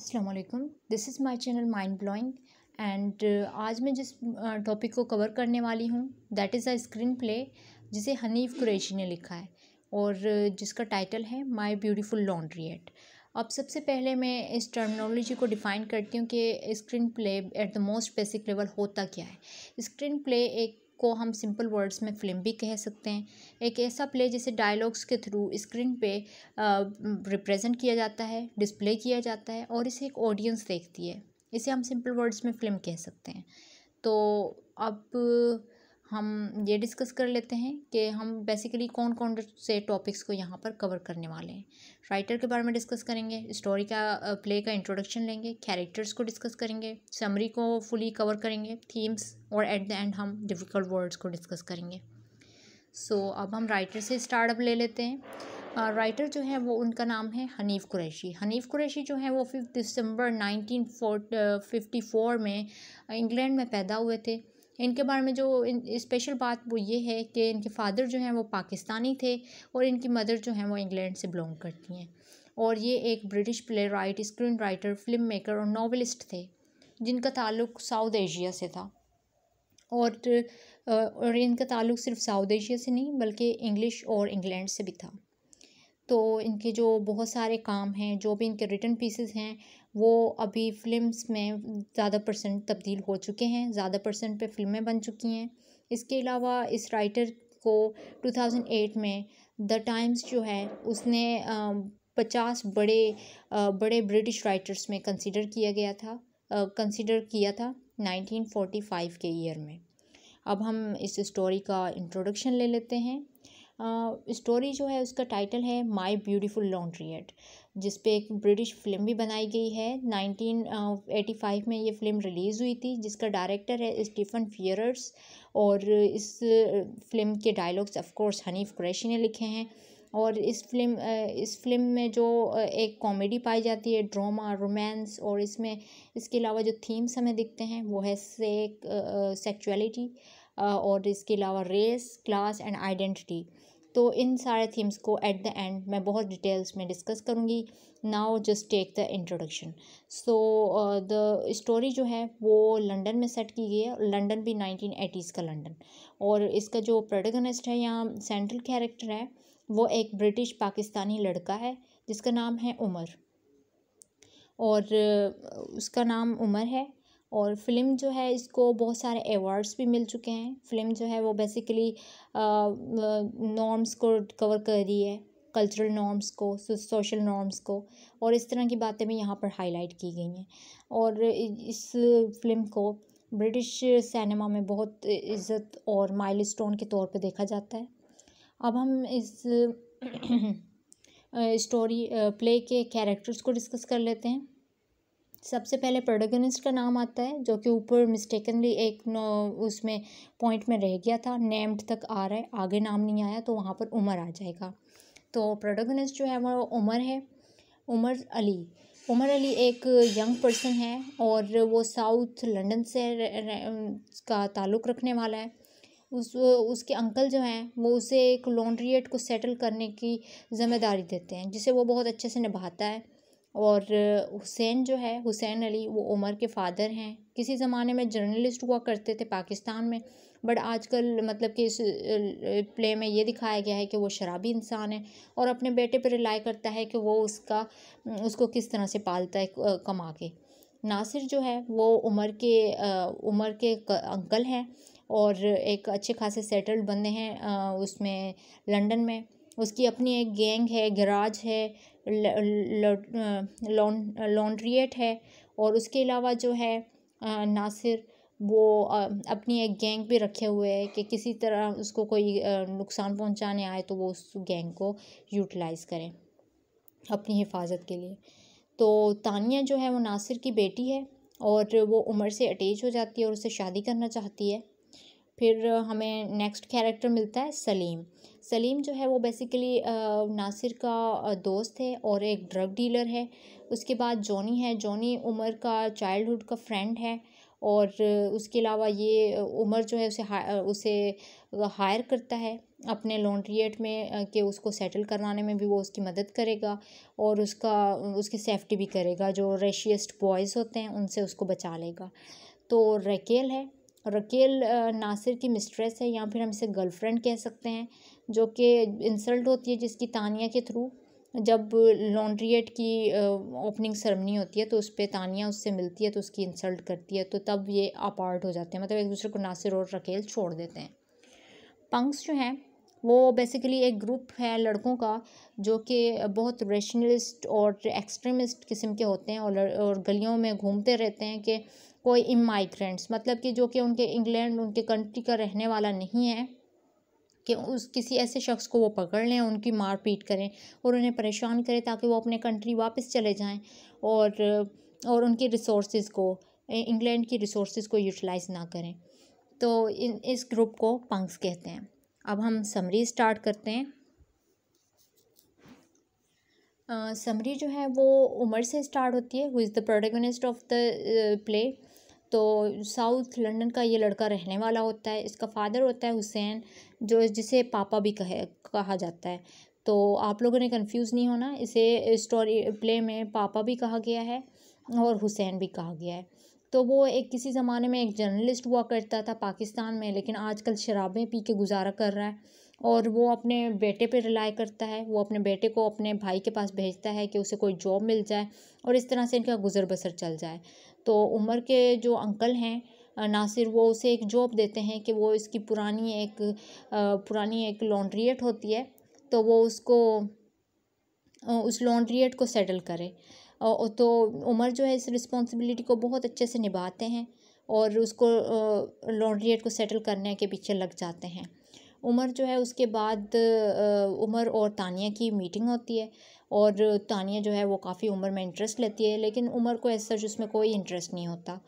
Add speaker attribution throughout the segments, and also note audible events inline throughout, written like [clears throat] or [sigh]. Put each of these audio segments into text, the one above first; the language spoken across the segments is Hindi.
Speaker 1: असलकम this is my channel mind blowing and आज मैं जिस टॉपिक uh, को कवर करने वाली हूँ that is a screenplay जिसे हनीफ कुरैशी ने लिखा है और uh, जिसका टाइटल है माई ब्यूटीफुल लॉन्ड्री एट अब सबसे पहले मैं इस टर्मिनोलॉजी को डिफ़ाइन करती हूँ कि screenplay at the most basic level होता क्या है स्क्रीन प्ले एक को हम सिंपल वर्ड्स में फिल्म भी कह सकते हैं एक ऐसा प्ले जिसे डायलॉग्स के थ्रू स्क्रीन पे रिप्रेजेंट किया जाता है डिस्प्ले किया जाता है और इसे एक ऑडियंस देखती है इसे हम सिंपल वर्ड्स में फिल्म कह सकते हैं तो अब हम ये डिस्कस कर लेते हैं कि हम बेसिकली कौन कौन से टॉपिक्स को यहाँ पर कवर करने वाले हैं राइटर के बारे में डिस्कस करेंगे स्टोरी का प्ले का इंट्रोडक्शन लेंगे कैरेक्टर्स को डिस्कस करेंगे समरी को फुली कवर करेंगे थीम्स और एट द एंड हम डिफ़िकल्ट वर्ड्स को डिस्कस करेंगे सो so, अब हम राइटर से स्टार्टअप ले लेते हैं राइटर जो है वो उनका नाम है हनीफ़ कुरैशी हनीफ़ कुरैशी जो है वो fifth December nineteen fifty four में इंग्लैंड में पैदा हुए थे इनके बारे में जो स्पेशल बात वो ये है कि इनके फादर जो हैं वो पाकिस्तानी थे और इनकी मदर जो हैं वो इंग्लैंड से बिलोंग करती हैं और ये एक British playwright screenwriter filmmaker और नावलिस्ट थे जिनका ताल्लुक साउथ एशिया से था और और इनका ताल्लुक सिर्फ साउथ एशिया से नहीं बल्कि इंग्लिश और इंग्लैंड से भी था तो इनके जो बहुत सारे काम हैं जो भी इनके रिटर्न पीसेस हैं वो अभी फ़िल्म्स में ज़्यादा परसेंट तब्दील हो चुके हैं ज़्यादा परसेंट पे फिल्में बन चुकी हैं इसके अलावा इस राइटर को 2008 में द टाइम्स जो है उसने पचास बड़े बड़े ब्रिटिश राइटर्स में कंसिडर किया गया था कंसिडर किया था 1945 के ईयर में अब हम इस स्टोरी का इंट्रोडक्शन ले लेते हैं स्टोरी जो है उसका टाइटल है माई ब्यूटीफुल लॉन्ड्रियट जिस जिसपे एक ब्रिटिश फिल्म भी बनाई गई है 1985 में ये फिल्म रिलीज़ हुई थी जिसका डायरेक्टर है स्टीफन फियरर्स और इस फिल्म के डायलॉग्स ऑफकोर्स हनीफ क्रैशी ने लिखे हैं और इस फिल्म इस फिल्म में जो एक कॉमेडी पाई जाती है ड्रामा रोमांस और इसमें इसके अलावा जो थीम्स हमें दिखते हैं वो है सेक सेक्चुअलिटी और इसके अलावा रेस क्लास एंड आइडेंटिटी तो इन सारे थीम्स को एट द एंड मैं बहुत डिटेल्स में डिस्कस करूँगी now just take the introduction so the story जो है वो लंदन में सेट की गई है लंदन भी नाइनटीन एटीज़ का लंदन और इसका जो प्रोटेगनिस्ट है यहाँ सेंट्रल कैरेक्टर है वो एक ब्रिटिश पाकिस्तानी लड़का है जिसका नाम है उमर और uh, उसका नाम उमर है और फिल्म जो है इसको बहुत सारे अवार्ड्स भी मिल चुके हैं फिल्म जो है वो बेसिकली नॉर्म्स को कवर कर रही है कल्चरल नॉर्म्स को सोशल नॉर्म्स को और इस तरह की बातें भी यहाँ पर हाईलाइट की गई हैं और इस फिल्म को ब्रिटिश सिनेमा में बहुत इज़्ज़त और माइल स्टोन के तौर पर देखा जाता है अब हम इस स्टोरी [clears throat] प्ले के कैरेक्टर्स को डिस्कस कर लेते हैं सबसे पहले प्रोटोगनिस्ट का नाम आता है जो कि ऊपर मिस्टेकनली एक उसमें पॉइंट में रह गया था नेम्ड तक आ रहा है आगे नाम नहीं आया तो वहाँ पर उमर आ जाएगा तो प्रोटोगनिस्ट जो है वो उमर है उमर अली उमर अली एक यंग पर्सन है और वो साउथ लंदन से का ताल्लुक़ रखने वाला है उस उसके अंकल जो हैं वो उसे एक लॉन्ड्रीट को सेटल करने की ज़िम्मेदारी देते हैं जिसे वो बहुत अच्छे से निभाता है और हुसैन जो है हुसैन अली वो उमर के फ़ादर हैं किसी ज़माने में जर्नलिस्ट हुआ करते थे पाकिस्तान में बट आजकल मतलब कि इस प्ले में ये दिखाया गया है कि वो शराबी इंसान है और अपने बेटे पर रिलाई करता है कि वो उसका उसको किस तरह से पालता है कमा के नासिर जो है वो उमर के उमर के अंकल हैं और एक अच्छे खासे सेटल्ड बंदे हैं उसमें लंदन में उसकी अपनी एक गैंग है गराज है लॉन्ड्रिएट है और उसके अलावा जो है नासिर वो अपनी एक गैंग भी रखे हुए है कि किसी तरह उसको कोई नुकसान पहुंचाने आए तो वो उस गैंग को यूटिलाइज़ करें अपनी हिफाजत के लिए तो तानिया जो है वो नासिर की बेटी है और वो उम्र से अटैच हो जाती है और उससे शादी करना चाहती है फिर हमें नेक्स्ट कैरेक्टर मिलता है सलीम सलीम जो है वो बेसिकली नासिर का दोस्त है और एक ड्रग डीलर है उसके बाद जॉनी है जॉनी उमर का चाइल्डहुड का फ्रेंड है और उसके अलावा ये उमर जो है उसे हा, उसे हायर करता है अपने लॉन्ड्रीट में कि उसको सेटल करवाने में भी वो उसकी मदद करेगा और उसका उसकी सेफ्टी भी करेगा जो रेशियस्ट बॉयज़ होते हैं उनसे उसको बचा लेगा तो रकेल है रकेल नासिर की मिस्ट्रेस है या फिर हम इसे गर्लफ्रेंड कह सकते हैं जो कि इंसल्ट होती है जिसकी तानिया के थ्रू जब लॉन्ड्रिएट की ओपनिंग सेरेमनी होती है तो उस पर तानिया उससे मिलती है तो उसकी इंसल्ट करती है तो तब ये अपार्ट हो जाते हैं मतलब एक दूसरे को नासिर और रकेल छोड़ देते हैं पंक्स जो हैं वो बेसिकली एक ग्रुप है लड़कों का जो कि बहुत रेशनलिस्ट और एक्सट्रीमिस्ट किस्म के होते हैं और और गलियों में घूमते रहते हैं कि कोई इमाइग्रेंट्स मतलब कि जो कि उनके इंग्लैंड उनके कंट्री का रहने वाला नहीं है कि उस किसी ऐसे शख्स को वो पकड़ लें उनकी मार पीट करें और उन्हें परेशान करें ताकि वो अपने कंट्री वापस चले जाएं और और उनकी रिसोर्स को इंग्लैंड की रिसोर्स को यूटिलाइज़ ना करें तो इन इस ग्रुप को पंक्स कहते हैं अब हम समरी स्टार्ट करते हैं समरी uh, जो है वो उमर से स्टार्ट होती है who is the protagonist of the play तो साउथ लंदन का ये लड़का रहने वाला होता है इसका फादर होता है हुसैन जो जिसे पापा भी कहे कहा जाता है तो आप लोगों ने कंफ्यूज नहीं होना इसे स्टोरी प्ले में पापा भी कहा गया है और हुसैन भी कहा गया है तो वो एक किसी ज़माने में एक जर्नलिस्ट हुआ करता था पाकिस्तान में लेकिन आजकल शराबें पी के गुजारा कर रहा है और वो अपने बेटे पे रिलाई करता है वो अपने बेटे को अपने भाई के पास भेजता है कि उसे कोई जॉब मिल जाए और इस तरह से इनका गुजर बसर चल जाए तो उमर के जो अंकल हैं नासिर वो उसे एक जॉब देते हैं कि वो इसकी पुरानी एक पुरानी एक लॉन्ड्रियट होती है तो वो उसको उस लॉन्ड्रियट को सेटल करे तो उमर जो है इस रिस्पॉन्सिबिलिटी को बहुत अच्छे से निभाते हैं और उसको लॉन्ड्रीट को सेटल करने के पीछे लग जाते हैं उमर जो है उसके बाद उमर और तानिया की मीटिंग होती है और तानिया जो है वो काफ़ी उम्र में इंटरेस्ट लेती है लेकिन उमर को ऐसा जिसमें कोई इंटरेस्ट नहीं होता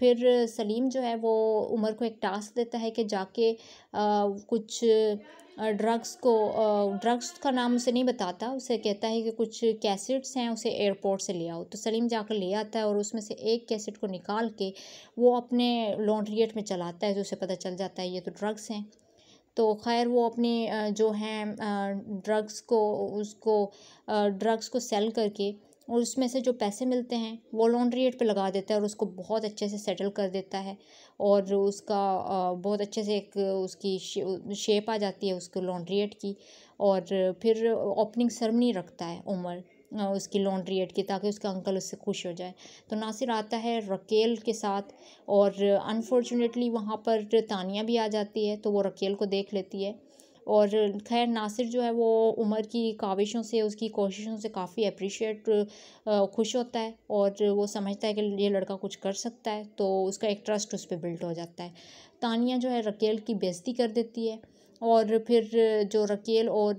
Speaker 1: फिर सलीम जो है वो उमर को एक टास्क देता है कि जाके कुछ ड्रग्स को ड्रग्स का नाम उसे नहीं बताता उसे कहता है कि कुछ कैसेट्स हैं उसे एयरपोर्ट से ले आओ तो सलीम जाकर ले आता है और उसमें से एक कैसेट को निकाल के वो अपने लॉन्ड्रियट में चलाता है तो उसे पता चल जाता है ये तो ड्रग्स हैं तो खैर वो अपने जो हैं ड्रग्स को उसको ड्रग्स को सेल करके और उसमें से जो पैसे मिलते हैं वो लॉन्ड्री एड पर लगा देता है और उसको बहुत अच्छे से सेटल कर देता है और उसका बहुत अच्छे से एक उसकी शेप आ जाती है उसको लॉन्ड्री एड की और फिर ओपनिंग सरमनी रखता है उमर उसकी लॉन्ड्री एड की ताकि उसका अंकल उससे खुश हो जाए तो नासिर आता है रकेल के साथ और अनफॉर्चुनेटली वहाँ पर तानिया भी आ जाती है तो वो रकेल को देख लेती है और ख़ैर नासिर जो है वो उमर की काविशों से उसकी कोशिशों से काफ़ी अप्रिशिएट खुश होता है और वो समझता है कि ये लड़का कुछ कर सकता है तो उसका एक ट्रस्ट उस पर बिल्ट हो जाता है तानिया जो है रकेल की बेजती कर देती है और फिर जो रकेल और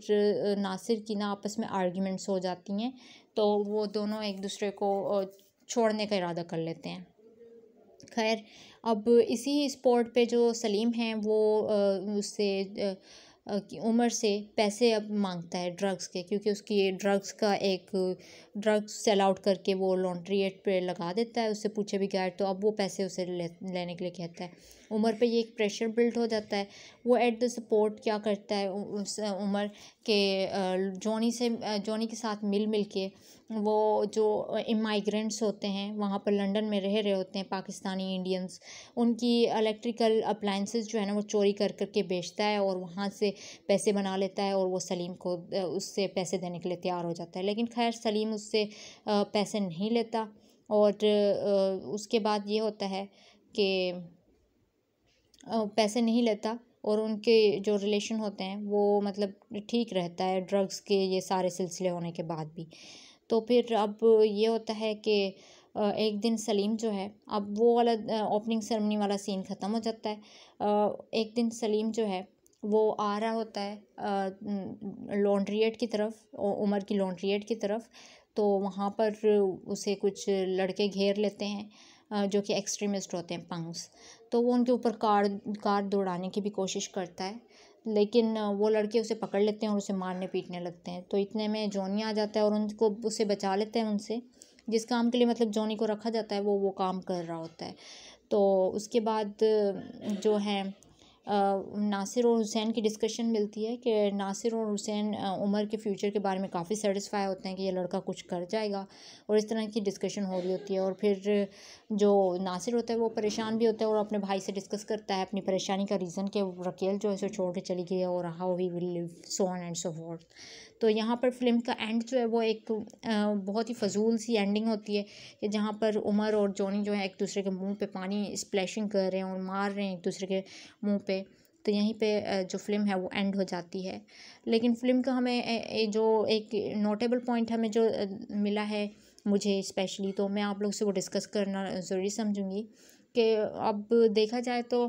Speaker 1: नासिर की ना आपस में आर्ग्यूमेंट्स हो जाती हैं तो वो दोनों एक दूसरे को छोड़ने का इरादा कर लेते हैं खैर अब इसी स्पॉट पे जो सलीम हैं वो उससे उमर से पैसे अब मांगता है ड्रग्स के क्योंकि उसकी ड्रग्स का एक ड्रग्स सेल आउट करके वो लॉन्ड्री एट पे लगा देता है उससे पूछे भी बगैर तो अब वो पैसे उसे ले, लेने के लिए कहता है उम्र पे ये एक प्रेशर बिल्ड हो जाता है वो एट द सपोर्ट क्या करता है उस उम्र के जॉनी से जॉनी के साथ मिल मिल के वो जो इमाइग्रेंट्स होते हैं वहाँ पर लंदन में रह रहे होते हैं पाकिस्तानी इंडियंस उनकी इलेक्ट्रिकल अप्लाइंसेस जो है ना वो चोरी कर करके बेचता है और वहाँ से पैसे बना लेता है और वो सलीम को उससे पैसे देने के लिए तैयार हो जाता है लेकिन खैर सलीम उससे पैसे नहीं लेता और उसके बाद ये होता है कि पैसे नहीं लेता और उनके जो रिलेशन होते हैं वो मतलब ठीक रहता है ड्रग्स के ये सारे सिलसिले होने के बाद भी तो फिर अब ये होता है कि एक दिन सलीम जो है अब वो वाला ओपनिंग सेरेमनी वाला सीन ख़त्म हो जाता है एक दिन सलीम जो है वो आ रहा होता है लॉन्ड्रिएट की तरफ उमर की लॉन्ड्रिएट की तरफ तो वहाँ पर उसे कुछ लड़के घेर लेते हैं जो कि एक्सट्रीमिस्ट होते हैं पंक्स तो वो उनके ऊपर कार कार दौड़ाने की भी कोशिश करता है लेकिन वो लड़के उसे पकड़ लेते हैं और उसे मारने पीटने लगते हैं तो इतने में जॉनी आ जाता है और उनको उसे बचा लेते हैं उनसे जिस काम के लिए मतलब जॉनी को रखा जाता है वो वो काम कर रहा होता है तो उसके बाद जो है नासिर और हुसैन की डिस्कशन मिलती है कि नासिर और हुसैन उमर के फ्यूचर के बारे में काफ़ी सेटिस्फाई होते हैं कि ये लड़का कुछ कर जाएगा और इस तरह की डिस्कशन हो रही होती है और फिर जो नासिर होता है वो परेशान भी होता है और अपने भाई से डिस्कस करता है अपनी परेशानी का रीज़न कि रकेल जो है सो छोड़ के चली गई है और how he will live so on and so forth तो यहाँ पर फिल्म का एंड जो है वो एक बहुत ही फजूल सी एंडिंग होती है कि जहाँ पर उमर और जॉनी जो है एक दूसरे के मुंह पे पानी स्प्लैशिंग कर रहे हैं और मार रहे हैं एक दूसरे के मुंह पे तो यहीं पे जो फिल्म है वो एंड हो जाती है लेकिन फिल्म तो का हमें जो एक नोटेबल पॉइंट हमें जो मिला है मुझे स्पेशली तो मैं आप लोग से वो डिस्कस करना ज़रूरी समझूँगी कि अब देखा जाए तो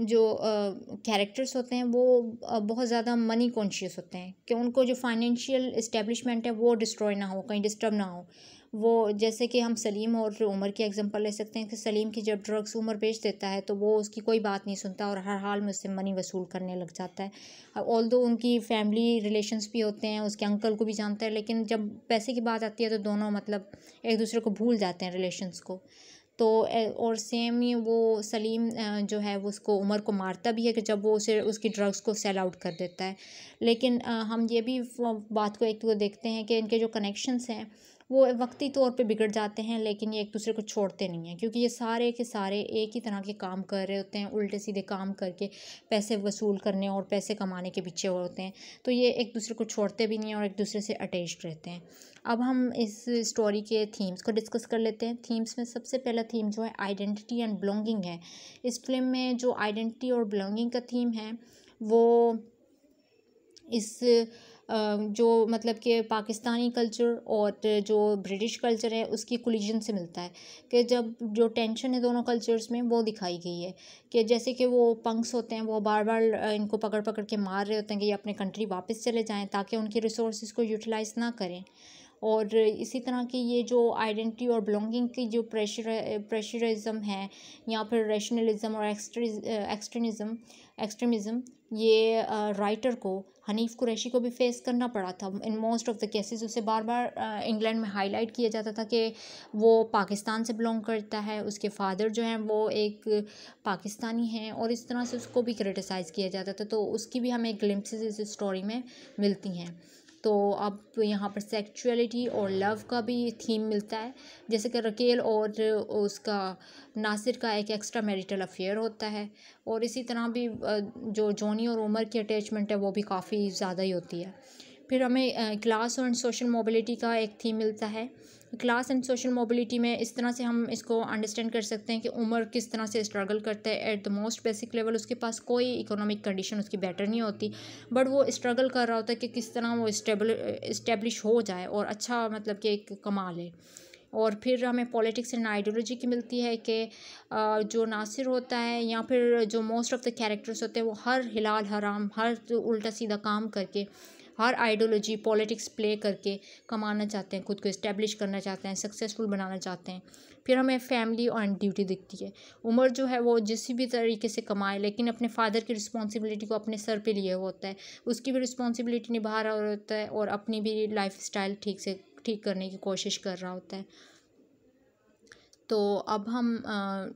Speaker 1: जो कैरेक्टर्स uh, होते हैं वो uh, बहुत ज़्यादा मनी कॉन्शियस होते हैं कि उनको जो फाइनेंशियल इस्टेब्लिशमेंट है वो डिस्ट्रॉय ना हो कहीं डिस्टर्ब ना हो वो जैसे कि हम सलीम और उमर की एग्जांपल ले सकते हैं कि सलीम की जब ड्रग्स उमर बेच देता है तो वो उसकी कोई बात नहीं सुनता और हर हाल में उससे मनी वसूल करने लग जाता है ऑल दो उनकी फैमिली रिलेशंस भी होते हैं उसके अंकल को भी जानता है लेकिन जब पैसे की बात आती है तो दोनों मतलब एक दूसरे को भूल जाते हैं रिलेशनस को तो और सेम ही वो सलीम जो है वो उसको उमर को मारता भी है कि जब वो उसे उसकी ड्रग्स को सेल आउट कर देता है लेकिन हम ये भी बात को एक तो देखते हैं कि इनके जो कनेक्शंस हैं वो वक्ती तौर पे बिगड़ जाते हैं लेकिन ये एक दूसरे को छोड़ते नहीं हैं क्योंकि ये सारे के सारे एक ही तरह के काम कर रहे होते हैं उल्टे सीधे काम करके पैसे वसूल करने और पैसे कमाने के पीछे होते हैं तो ये एक दूसरे को छोड़ते भी नहीं हैं और एक दूसरे से अटैच रहते हैं अब हम इस स्टोरी के थीम्स को डिस्कस कर लेते हैं थीम्स में सबसे पहला थीम जो है आइडेंटिटी एंड बिलोंगिंग है इस फिल्म में जो आइडेंटिटी और बिलोंगिंग का थीम है वो इस जो मतलब कि पाकिस्तानी कल्चर और जो ब्रिटिश कल्चर है उसकी कुलिजन से मिलता है कि जब जो टेंशन है दोनों कल्चर्स में वो दिखाई गई है कि जैसे कि वो पंक्स होते हैं वो बार बार इनको पकड़ पकड़ के मार रहे होते हैं कि ये अपने कंट्री वापस चले जाएँ ताकि उनके रिसोर्स को यूटिलाइज़ ना करें और इसी तरह की ये जो आइडेंटिटी और बिलोंगिंग की जो प्रेशर प्रेशरिज्म है या फिर रैशनलिज्म और एक्सट्री एक्सट्रीनिज़म एक्सट्रीमिज़म ये राइटर को हनीफ कुरैशी को भी फेस करना पड़ा था in most of the cases उसे बार बार इंग्लैंड में हाईलाइट किया जाता था कि वो पाकिस्तान से बिलोंग करता है उसके फादर जो हैं वो एक पाकिस्तानी हैं और इस तरह से उसको भी क्रिटिसाइज़ किया जाता था तो उसकी भी हमें ग्लिम्पसेस इस स्टोरी में मिलती हैं तो अब यहाँ पर सेक्चुअलिटी और लव का भी थीम मिलता है जैसे कि रकेल और उसका नासिर का एक एक्स्ट्रा मैरिटल अफेयर होता है और इसी तरह भी जो जॉनी और उमर की अटैचमेंट है वो भी काफ़ी ज़्यादा ही होती है फिर हमें क्लास और सोशल मोबिलिटी का एक थीम मिलता है क्लास एंड सोशल मोबिलिटी में इस तरह से हम इसको अंडरस्टैंड कर सकते हैं कि उम्र किस तरह से स्ट्रगल करता है at the most basic level उसके पास कोई इकोनॉमिक कंडीशन उसकी बेटर नहीं होती बट वो स्ट्रगल कर रहा होता है कि किस तरह वो स्टेबल इस्टेब्लिश हो जाए और अच्छा मतलब कि एक कमा ले और फिर हमें पॉलिटिक्स एंड आइडियोलॉजी की मिलती है कि जो नासिर होता है या फिर जो मोस्ट ऑफ़ द कैरेक्टर्स होते हैं वो हर हिलाल हराम हर उल्टा सीधा काम करके हर आइडियोलॉजी पॉलिटिक्स प्ले करके कमाना चाहते हैं खुद को इस्टेब्लिश करना चाहते हैं सक्सेसफुल बनाना चाहते हैं फिर हमें फैमिली ऑन ड्यूटी दिखती है उम्र जो है वो जिस भी तरीके से कमाए लेकिन अपने फादर की रिस्पॉन्सिबिलिटी को अपने सर पे लिए हुआ होता है उसकी भी रिस्पॉन्सिबिलिटी निभा रहा होता है और अपनी भी लाइफ ठीक से ठीक करने की कोशिश कर रहा होता है तो अब हम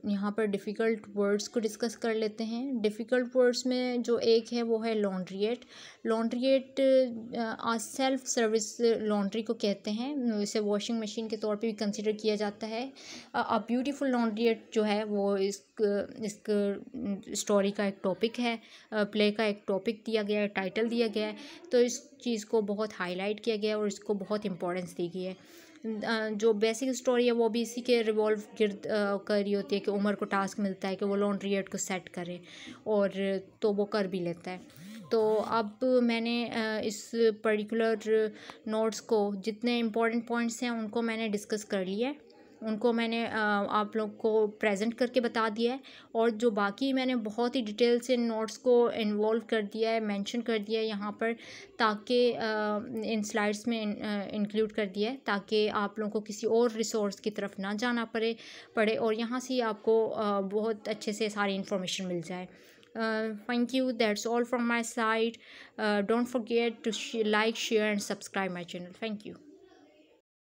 Speaker 1: यहाँ पर डिफ़िकल्ट वर्ड्स को डिस्कस कर लेते हैं डिफ़िकल्ट वर्ड्स में जो एक है वो है लॉन्ड्रीट लॉन्ड्रीट आज सेल्फ सर्विस लॉन्ड्री को कहते हैं इसे वॉशिंग मशीन के तौर पे भी कंसिडर किया जाता है अ ब्यूटीफुल लॉन्ड्रिएट जो है वो इस इस स्टोरी का एक टॉपिक है प्ले का एक टॉपिक दिया गया है टाइटल दिया गया है तो इस चीज़ को बहुत हाईलाइट किया गया है और इसको बहुत इंपॉर्टेंस दी गई है जो बेसिक स्टोरी है वो भी इसी के रिवॉल्व गिरद कर रही होती है कि उमर को टास्क मिलता है कि वो लॉन्ड्री एड को सेट करे और तो वो कर भी लेता है तो अब मैंने इस पर्टिकुलर नोट्स को जितने इम्पोर्टेंट पॉइंट्स हैं उनको मैंने डिस्कस कर लिया है उनको मैंने आप लोग को प्रेजेंट करके बता दिया है और जो बाकी मैंने बहुत ही डिटेल से नोट्स को इन्वॉल्व कर दिया है मेंशन कर दिया है यहाँ पर ताकि इन स्लाइड्स में इंक्लूड कर दिया है ताकि आप लोगों को किसी और रिसोर्स की तरफ ना जाना पड़े पड़े और यहाँ से आपको बहुत अच्छे से सारी इन्फॉर्मेशन मिल जाए thank you that's all from my side don't forget to like share and subscribe my channel thank you